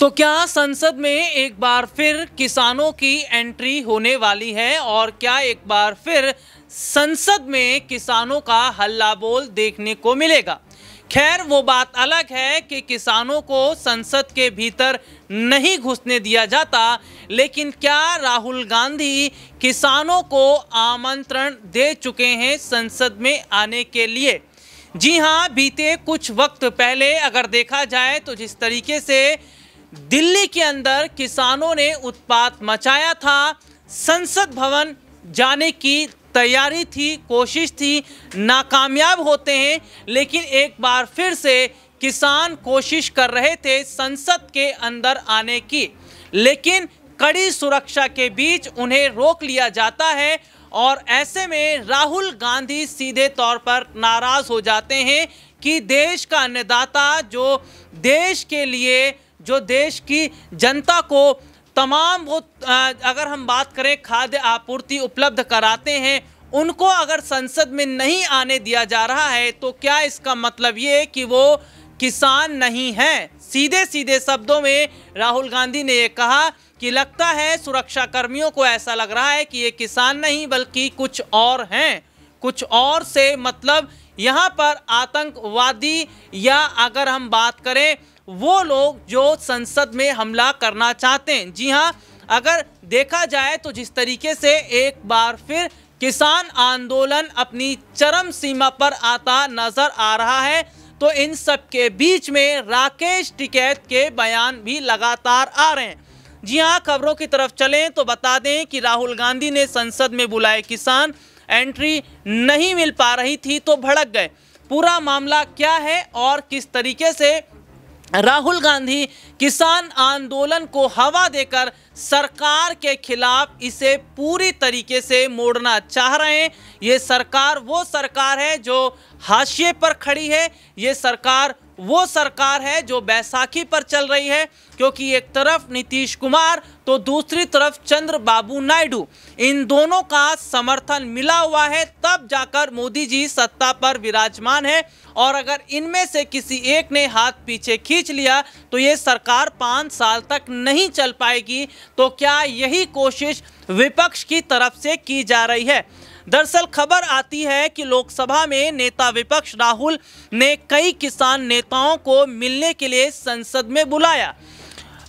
तो क्या संसद में एक बार फिर किसानों की एंट्री होने वाली है और क्या एक बार फिर संसद में किसानों का हल्ला बोल देखने को मिलेगा खैर वो बात अलग है कि किसानों को संसद के भीतर नहीं घुसने दिया जाता लेकिन क्या राहुल गांधी किसानों को आमंत्रण दे चुके हैं संसद में आने के लिए जी हाँ बीते कुछ वक्त पहले अगर देखा जाए तो जिस तरीके से दिल्ली के अंदर किसानों ने उत्पात मचाया था संसद भवन जाने की तैयारी थी कोशिश थी नाकामयाब होते हैं लेकिन एक बार फिर से किसान कोशिश कर रहे थे संसद के अंदर आने की लेकिन कड़ी सुरक्षा के बीच उन्हें रोक लिया जाता है और ऐसे में राहुल गांधी सीधे तौर पर नाराज़ हो जाते हैं कि देश का अन्नदाता जो देश के लिए जो देश की जनता को तमाम वो अगर हम बात करें खाद्य आपूर्ति उपलब्ध कराते हैं उनको अगर संसद में नहीं आने दिया जा रहा है तो क्या इसका मतलब ये कि वो किसान नहीं हैं सीधे सीधे शब्दों में राहुल गांधी ने ये कहा कि लगता है सुरक्षा कर्मियों को ऐसा लग रहा है कि ये किसान नहीं बल्कि कुछ और हैं कुछ और से मतलब यहाँ पर आतंकवादी या अगर हम बात करें वो लोग जो संसद में हमला करना चाहते हैं जी हाँ अगर देखा जाए तो जिस तरीके से एक बार फिर किसान आंदोलन अपनी चरम सीमा पर आता नज़र आ रहा है तो इन सब के बीच में राकेश टिकैत के बयान भी लगातार आ रहे हैं जी हाँ खबरों की तरफ चलें तो बता दें कि राहुल गांधी ने संसद में बुलाए किसान एंट्री नहीं मिल पा रही थी तो भड़क गए पूरा मामला क्या है और किस तरीके से राहुल गांधी किसान आंदोलन को हवा देकर सरकार के खिलाफ इसे पूरी तरीके से मोड़ना चाह रहे हैं ये सरकार वो सरकार है जो हाशिए पर खड़ी है ये सरकार वो सरकार है जो बैसाखी पर चल रही है क्योंकि एक तरफ नीतीश कुमार तो दूसरी तरफ चंद्र बाबू नायडू इन दोनों का समर्थन मिला हुआ है तब जाकर मोदी जी सत्ता पर विराजमान है और अगर इनमें से किसी एक ने हाथ पीछे खींच लिया तो ये सरकार सरकार पाँच साल तक नहीं चल पाएगी तो क्या यही कोशिश विपक्ष की तरफ से की जा रही है दरअसल खबर आती है कि लोकसभा में नेता विपक्ष राहुल ने कई किसान नेताओं को मिलने के लिए संसद में बुलाया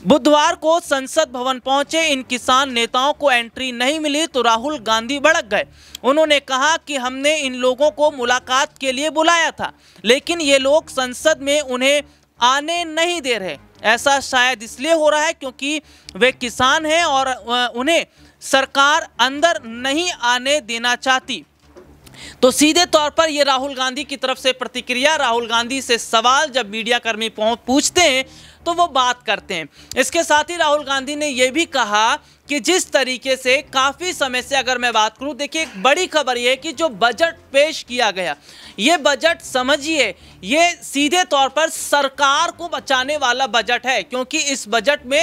बुधवार को संसद भवन पहुंचे इन किसान नेताओं को एंट्री नहीं मिली तो राहुल गांधी भड़क गए उन्होंने कहा कि हमने इन लोगों को मुलाकात के लिए बुलाया था लेकिन ये लोग संसद में उन्हें आने नहीं दे रहे ऐसा शायद इसलिए हो रहा है क्योंकि वे किसान हैं और उन्हें सरकार अंदर नहीं आने देना चाहती तो सीधे तौर पर ये राहुल गांधी की तरफ से प्रतिक्रिया राहुल गांधी से सवाल जब मीडियाकर्मी पूछते हैं तो वो बात करते हैं इसके साथ ही राहुल गांधी ने यह भी कहा कि जिस तरीके से काफ़ी समय से अगर मैं बात करूं देखिए एक बड़ी खबर यह कि जो बजट पेश किया गया ये बजट समझिए ये सीधे तौर पर सरकार को बचाने वाला बजट है क्योंकि इस बजट में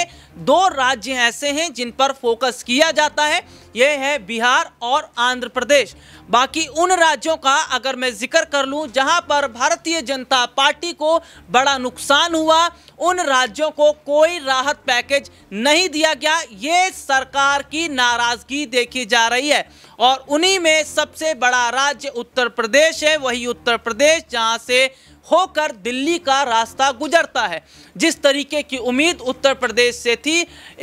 दो राज्य ऐसे हैं जिन पर फोकस किया जाता है ये है बिहार और आंध्र प्रदेश बाकी उन राज्यों का अगर मैं जिक्र कर लूं जहां पर भारतीय जनता पार्टी को बड़ा नुकसान हुआ उन राज्यों को कोई राहत पैकेज नहीं दिया गया ये सरकार की नाराज़गी देखी जा रही है और उन्हीं में सबसे बड़ा राज्य उत्तर प्रदेश है वही उत्तर प्रदेश जहाँ से होकर दिल्ली का रास्ता गुजरता है जिस तरीके की उम्मीद उत्तर प्रदेश से थी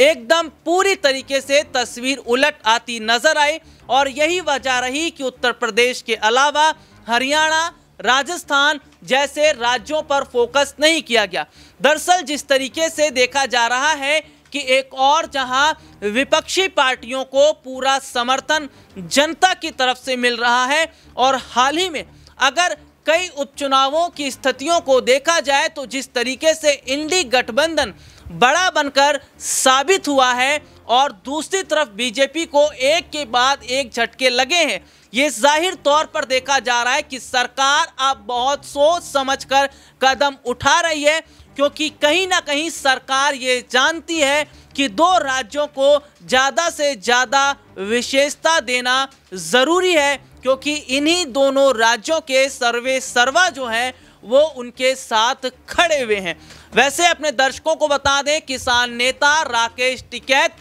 एकदम पूरी तरीके से तस्वीर उलट आती नज़र आई और यही वजह रही कि उत्तर प्रदेश के अलावा हरियाणा राजस्थान जैसे राज्यों पर फोकस नहीं किया गया दरअसल जिस तरीके से देखा जा रहा है कि एक और जहां विपक्षी पार्टियों को पूरा समर्थन जनता की तरफ से मिल रहा है और हाल ही में अगर कई उपचुनावों की स्थितियों को देखा जाए तो जिस तरीके से इंडी गठबंधन बड़ा बनकर साबित हुआ है और दूसरी तरफ बीजेपी को एक के बाद एक झटके लगे हैं ये जाहिर तौर पर देखा जा रहा है कि सरकार अब बहुत सोच समझकर कदम उठा रही है क्योंकि कहीं ना कहीं सरकार ये जानती है कि दो राज्यों को ज़्यादा से ज़्यादा विशेषता देना ज़रूरी है क्योंकि इन्हीं दोनों राज्यों के सर्वे सर्वा जो हैं वो उनके साथ खड़े हुए हैं वैसे अपने दर्शकों को बता दें किसान नेता राकेश टिकैत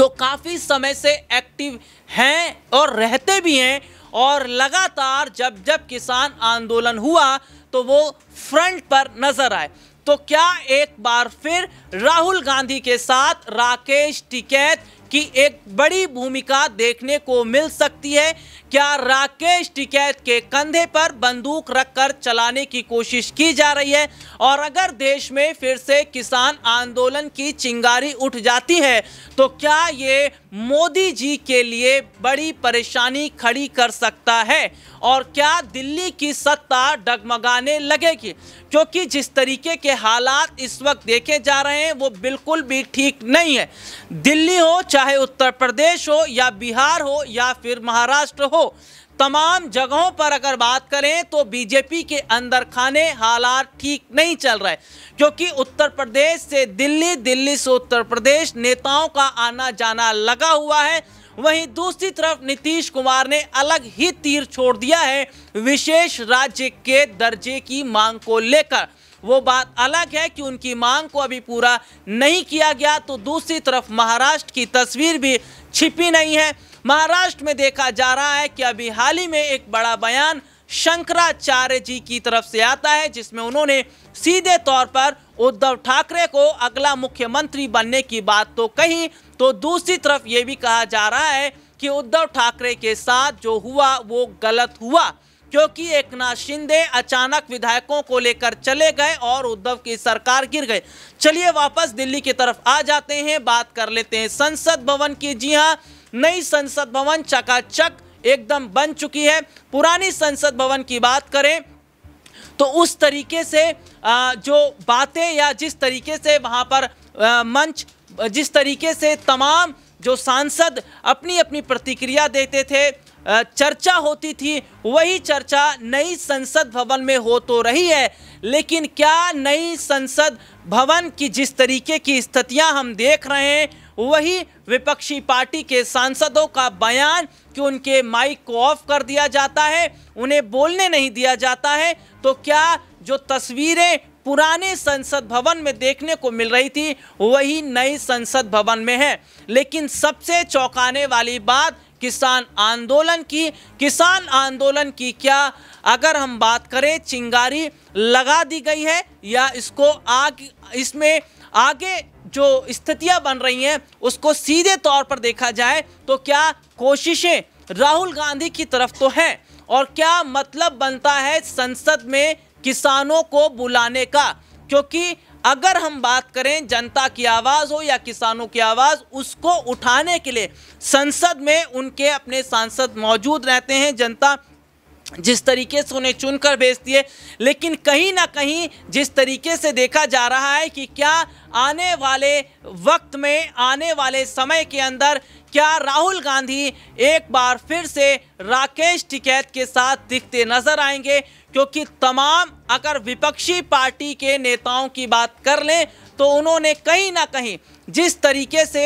जो काफ़ी समय से एक्टिव हैं और रहते भी हैं और लगातार जब जब किसान आंदोलन हुआ तो वो फ्रंट पर नज़र आए तो क्या एक बार फिर राहुल गांधी के साथ राकेश टिकैत की एक बड़ी भूमिका देखने को मिल सकती है क्या राकेश टिकैत के कंधे पर बंदूक रखकर चलाने की कोशिश की जा रही है और अगर देश में फिर से किसान आंदोलन की चिंगारी उठ जाती है तो क्या ये मोदी जी के लिए बड़ी परेशानी खड़ी कर सकता है और क्या दिल्ली की सत्ता डगमगाने लगेगी क्योंकि जिस तरीके के हालात इस वक्त देखे जा रहे हैं वो बिल्कुल भी ठीक नहीं है दिल्ली हो चाहे उत्तर प्रदेश हो या बिहार हो या फिर महाराष्ट्र हो तमाम जगहों पर अगर बात करें तो बीजेपी के अंदर खाने हालात ठीक नहीं चल रहे क्योंकि उत्तर प्रदेश से दिल्ली दिल्ली से उत्तर प्रदेश नेताओं का आना जाना लगा हुआ है वहीं दूसरी तरफ नीतीश कुमार ने अलग ही तीर छोड़ दिया है विशेष राज्य के दर्जे की मांग को लेकर वो बात अलग है कि उनकी मांग को अभी पूरा नहीं किया गया तो दूसरी तरफ महाराष्ट्र की तस्वीर भी छिपी नहीं है महाराष्ट्र में देखा जा रहा है कि अभी हाल ही में एक बड़ा बयान शंकराचार्य जी की तरफ से आता है जिसमें उन्होंने सीधे तौर पर उद्धव ठाकरे को अगला मुख्यमंत्री बनने की बात तो कही तो दूसरी तरफ ये भी कहा जा रहा है कि उद्धव ठाकरे के साथ जो हुआ वो गलत हुआ क्योंकि एक नाथ शिंदे अचानक विधायकों को लेकर चले गए और उद्धव की सरकार गिर गए चलिए वापस दिल्ली की तरफ आ जाते हैं बात कर लेते हैं संसद भवन की जी हाँ नई संसद भवन चकाचक एकदम बन चुकी है पुरानी संसद भवन की बात करें तो उस तरीके से जो बातें या जिस तरीके से वहाँ पर मंच जिस तरीके से तमाम जो सांसद अपनी अपनी प्रतिक्रिया देते थे चर्चा होती थी वही चर्चा नई संसद भवन में हो तो रही है लेकिन क्या नई संसद भवन की जिस तरीके की स्थितियां हम देख रहे हैं वही विपक्षी पार्टी के सांसदों का बयान कि उनके माइक को ऑफ कर दिया जाता है उन्हें बोलने नहीं दिया जाता है तो क्या जो तस्वीरें पुराने संसद भवन में देखने को मिल रही थी वही नई संसद भवन में है लेकिन सबसे चौंकाने वाली बात किसान आंदोलन की किसान आंदोलन की क्या अगर हम बात करें चिंगारी लगा दी गई है या इसको आग इसमें आगे जो स्थितियां बन रही हैं उसको सीधे तौर पर देखा जाए तो क्या कोशिशें राहुल गांधी की तरफ तो हैं और क्या मतलब बनता है संसद में किसानों को बुलाने का क्योंकि अगर हम बात करें जनता की आवाज़ हो या किसानों की आवाज़ उसको उठाने के लिए संसद में उनके अपने सांसद मौजूद रहते हैं जनता जिस तरीके से उन्हें चुनकर भेजती है लेकिन कहीं ना कहीं जिस तरीके से देखा जा रहा है कि क्या आने वाले वक्त में आने वाले समय के अंदर क्या राहुल गांधी एक बार फिर से राकेश टिकैत के साथ दिखते नजर आएंगे क्योंकि तमाम अगर विपक्षी पार्टी के नेताओं की बात कर लें तो उन्होंने कहीं ना कहीं जिस तरीके से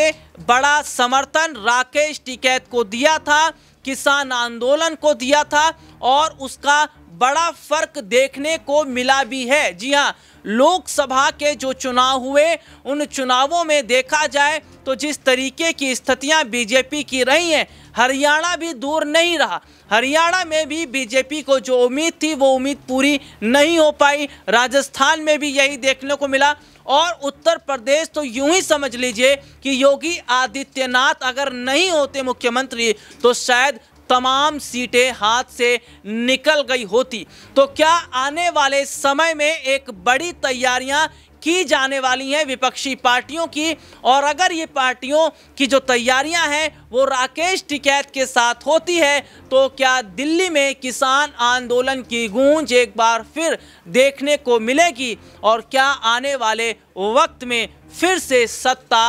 बड़ा समर्थन राकेश टिकैत को दिया था किसान आंदोलन को दिया था और उसका बड़ा फर्क देखने को मिला भी है जी हाँ लोकसभा के जो चुनाव हुए उन चुनावों में देखा जाए तो जिस तरीके की स्थितियां बीजेपी की रही हैं हरियाणा भी दूर नहीं रहा हरियाणा में भी बीजेपी को जो उम्मीद थी वो उम्मीद पूरी नहीं हो पाई राजस्थान में भी यही देखने को मिला और उत्तर प्रदेश तो यूं ही समझ लीजिए कि योगी आदित्यनाथ अगर नहीं होते मुख्यमंत्री तो शायद तमाम सीटें हाथ से निकल गई होती तो क्या आने वाले समय में एक बड़ी तैयारियां की जाने वाली हैं विपक्षी पार्टियों की और अगर ये पार्टियों की जो तैयारियां हैं वो राकेश टिकैत के साथ होती है तो क्या दिल्ली में किसान आंदोलन की गूंज एक बार फिर देखने को मिलेगी और क्या आने वाले वक्त में फिर से सत्ता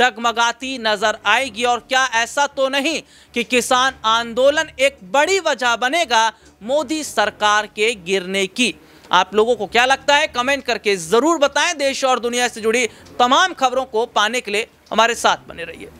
डगमगाती नजर आएगी और क्या ऐसा तो नहीं कि किसान आंदोलन एक बड़ी वजह बनेगा मोदी सरकार के गिरने की आप लोगों को क्या लगता है कमेंट करके ज़रूर बताएं देश और दुनिया से जुड़ी तमाम खबरों को पाने के लिए हमारे साथ बने रहिए